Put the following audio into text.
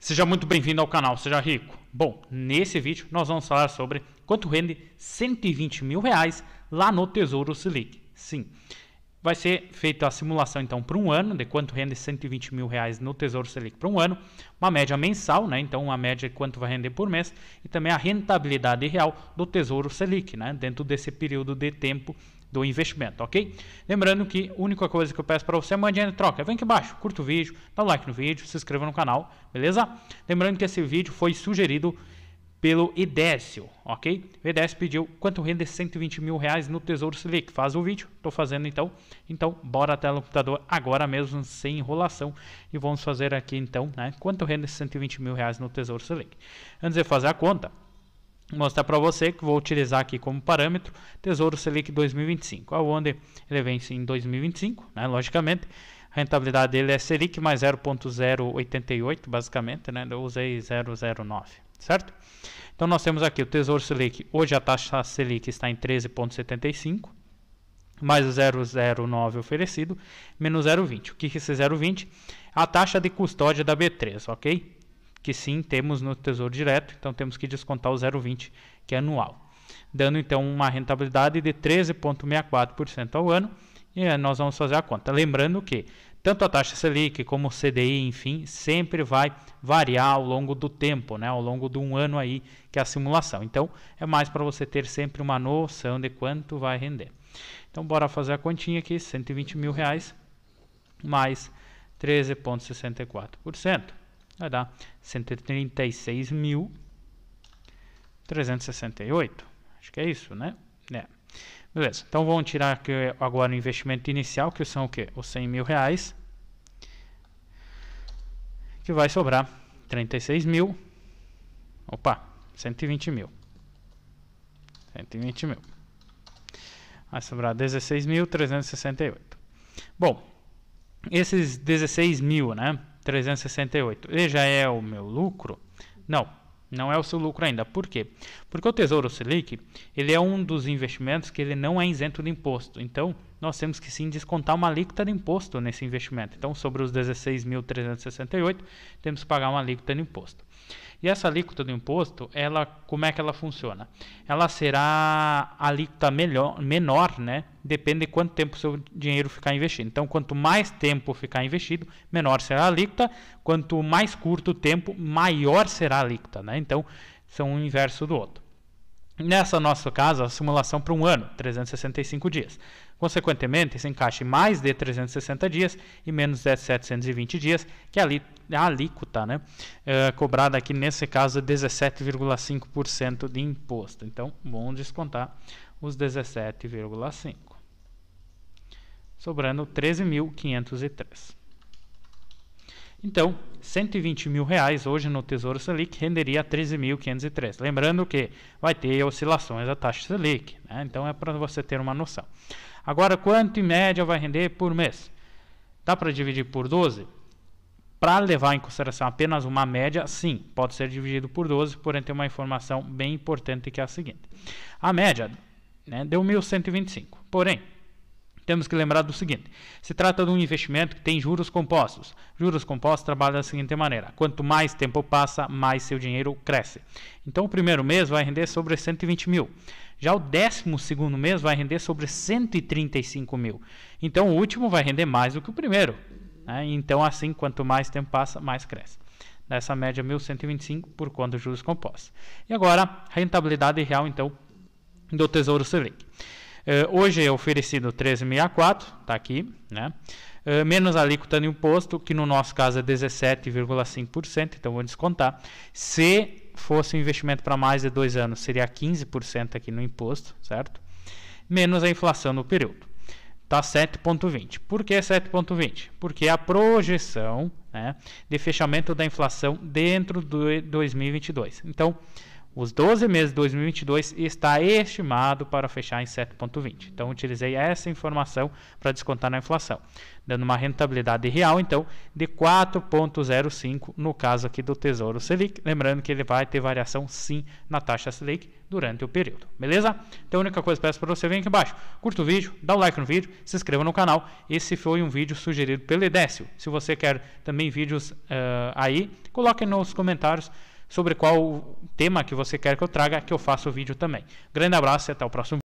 Seja muito bem-vindo ao canal Seja Rico. Bom, nesse vídeo nós vamos falar sobre quanto rende 120 mil reais lá no Tesouro Selic. Sim, vai ser feita a simulação então para um ano de quanto rende 120 mil reais no Tesouro Selic para um ano, uma média mensal, né? Então a média de quanto vai render por mês e também a rentabilidade real do Tesouro Selic, né? Dentro desse período de tempo do investimento, ok? Lembrando que a única coisa que eu peço para você é mandar de troca. Vem aqui embaixo, curta o vídeo, dá um like no vídeo, se inscreva no canal, beleza? Lembrando que esse vídeo foi sugerido pelo Idécio, ok? O Idécio pediu quanto rende 120 mil reais no Tesouro Selic. Faz o vídeo, estou fazendo então. Então, bora até o computador agora mesmo, sem enrolação. E vamos fazer aqui então, né? Quanto rende 120 mil reais no Tesouro Selic. Antes de fazer a conta, mostrar para você que vou utilizar aqui como parâmetro Tesouro Selic 2025. A ele vence em 2025, né? Logicamente, a rentabilidade dele é Selic mais 0.088, basicamente, né? Eu usei 009, certo? Então nós temos aqui o Tesouro Selic, hoje a taxa Selic está em 13.75 mais o 009 oferecido, menos 0,20. O que é esse 0,20? A taxa de custódia da B3, ok? que sim temos no Tesouro Direto, então temos que descontar o 0,20 que é anual, dando então uma rentabilidade de 13,64% ao ano. E nós vamos fazer a conta. Lembrando que tanto a taxa Selic como o CDI, enfim, sempre vai variar ao longo do tempo, né? ao longo de um ano aí, que é a simulação. Então, é mais para você ter sempre uma noção de quanto vai render. Então, bora fazer a continha aqui, 120 mil reais mais 13,64%. Vai dar 136.368. Acho que é isso, né? É. Beleza, então vamos tirar aqui agora o investimento inicial, que são o quê? Os 100 mil reais. Que vai sobrar 36 mil. Opa, 120 mil. 120 mil. Vai sobrar 16.368. Bom, esses 16 mil, né? 368. E já é o meu lucro? Não, não é o seu lucro ainda. Por quê? Porque o Tesouro Selic, ele é um dos investimentos que ele não é isento de imposto. Então, nós temos que sim descontar uma alíquota de imposto nesse investimento. Então, sobre os 16.368, temos que pagar uma alíquota de imposto. E essa alíquota do imposto, ela, como é que ela funciona? Ela será alíquota melhor, menor, né? Depende de quanto tempo o seu dinheiro ficar investido. Então, quanto mais tempo ficar investido, menor será a alíquota. Quanto mais curto o tempo, maior será a alíquota, né? Então, são um inverso do outro. Nessa nosso caso, a simulação para um ano, 365 dias. Consequentemente, se encaixa em mais de 360 dias e menos de 720 dias, que é ali, a alíquota né, é, cobrada aqui, nesse caso, 17,5% de imposto. Então, bom descontar os 17,5%. Sobrando 13.503. Então, 120 mil reais hoje no Tesouro Selic renderia 13.503. Lembrando que vai ter oscilações da taxa Selic, né? então é para você ter uma noção. Agora, quanto em média vai render por mês? Dá para dividir por 12? Para levar em consideração apenas uma média, sim, pode ser dividido por 12, porém tem uma informação bem importante que é a seguinte. A média né, deu 1.125, porém temos que lembrar do seguinte: se trata de um investimento que tem juros compostos. Juros compostos trabalham da seguinte maneira: quanto mais tempo passa, mais seu dinheiro cresce. Então, o primeiro mês vai render sobre 120 mil. Já o décimo segundo mês vai render sobre 135 mil. Então, o último vai render mais do que o primeiro. Né? Então, assim, quanto mais tempo passa, mais cresce nessa média 1.125 por conta dos juros compostos. E agora, rentabilidade real, então, do Tesouro Selic. Eh, hoje é oferecido 13,64, está aqui, né? Uh, menos a alíquota do imposto, que no nosso caso é 17,5%, então vou descontar. Se fosse um investimento para mais de dois anos, seria 15% aqui no imposto, certo? Menos a inflação no período. Está 7,20. Por que 7,20? Porque a projeção né, de fechamento da inflação dentro de 2022. Então, os 12 meses de 2022 está estimado para fechar em 7,20. Então, utilizei essa informação para descontar na inflação, dando uma rentabilidade real, então, de 4,05 no caso aqui do Tesouro Selic. Lembrando que ele vai ter variação, sim, na taxa Selic durante o período. Beleza? Então, a única coisa que peço para você, vem aqui embaixo, curta o vídeo, dá o like no vídeo, se inscreva no canal. Esse foi um vídeo sugerido pelo Edécio. Se você quer também vídeos uh, aí, coloque nos comentários sobre qual tema que você quer que eu traga, que eu faça o vídeo também. Grande abraço e até o próximo